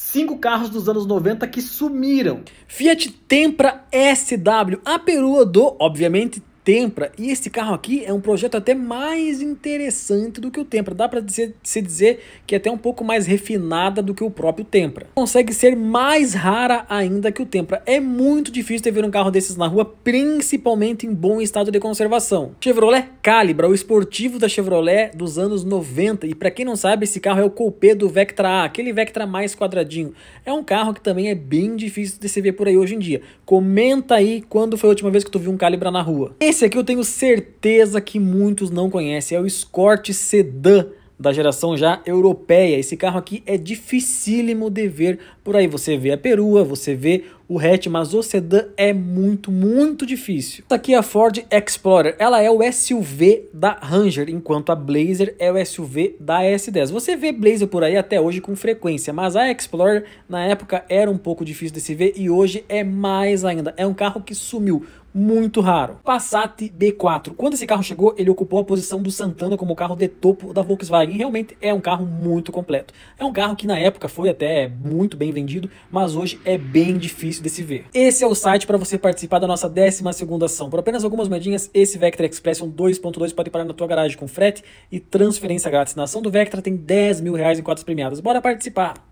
Cinco carros dos anos 90 que sumiram. Fiat Tempra SW, a perua do, obviamente, Tempra. E esse carro aqui é um projeto até mais interessante do que o Tempra. Dá para se dizer que é até um pouco mais refinada do que o próprio Tempra. Consegue ser mais rara ainda que o Tempra. É muito difícil de ver um carro desses na rua, principalmente em bom estado de conservação. Chevrolet Calibra, o esportivo da Chevrolet dos anos 90. E para quem não sabe, esse carro é o coupé do Vectra A, aquele Vectra mais quadradinho. É um carro que também é bem difícil de se ver por aí hoje em dia. Comenta aí quando foi a última vez que tu viu um Calibra na rua. Esse esse aqui eu tenho certeza que muitos não conhecem, é o Escort Sedan da geração já europeia. Esse carro aqui é dificílimo de ver por aí. Você vê a perua, você vê o hatch, mas o sedã é muito, muito difícil. Essa tá aqui é a Ford Explorer, ela é o SUV da Ranger, enquanto a Blazer é o SUV da S10. Você vê Blazer por aí até hoje com frequência, mas a Explorer na época era um pouco difícil de se ver e hoje é mais ainda. É um carro que sumiu, muito raro. Passat B4. Quando esse carro chegou, ele ocupou a posição do Santana como carro de topo da Volkswagen. Realmente é um carro muito completo. É um carro que na época foi até muito bem vendido, mas hoje é bem difícil desse V. Esse é o site para você participar da nossa 12 ação. Por apenas algumas moedinhas, esse Vectra Express 2.2 pode parar na tua garagem com frete e transferência grátis. Na ação do Vectra tem 10 mil reais em quadros premiadas. Bora participar!